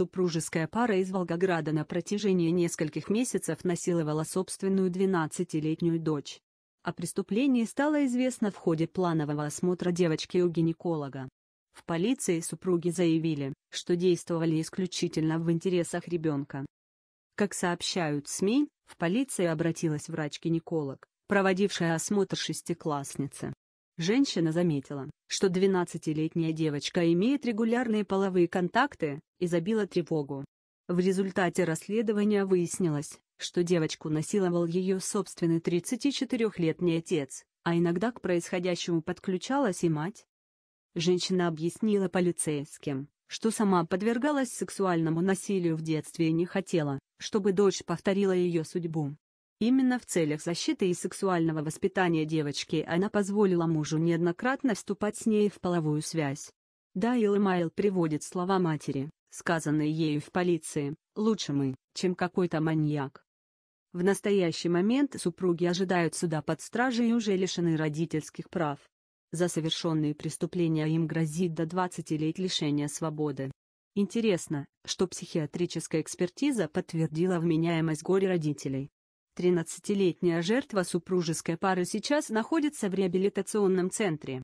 Супружеская пара из Волгограда на протяжении нескольких месяцев насиловала собственную 12-летнюю дочь. О преступлении стало известно в ходе планового осмотра девочки у гинеколога. В полиции супруги заявили, что действовали исключительно в интересах ребенка. Как сообщают СМИ, в полицию обратилась врач-гинеколог, проводившая осмотр шестиклассницы. Женщина заметила, что 12-летняя девочка имеет регулярные половые контакты, и забила тревогу. В результате расследования выяснилось, что девочку насиловал ее собственный 34-летний отец, а иногда к происходящему подключалась и мать. Женщина объяснила полицейским, что сама подвергалась сексуальному насилию в детстве и не хотела, чтобы дочь повторила ее судьбу. Именно в целях защиты и сексуального воспитания девочки она позволила мужу неоднократно вступать с ней в половую связь. Дайл Майл приводит слова матери, сказанные ею в полиции, «Лучше мы, чем какой-то маньяк». В настоящий момент супруги ожидают суда под стражей и уже лишены родительских прав. За совершенные преступления им грозит до 20 лет лишения свободы. Интересно, что психиатрическая экспертиза подтвердила вменяемость горе родителей. 13-летняя жертва супружеской пары сейчас находится в реабилитационном центре.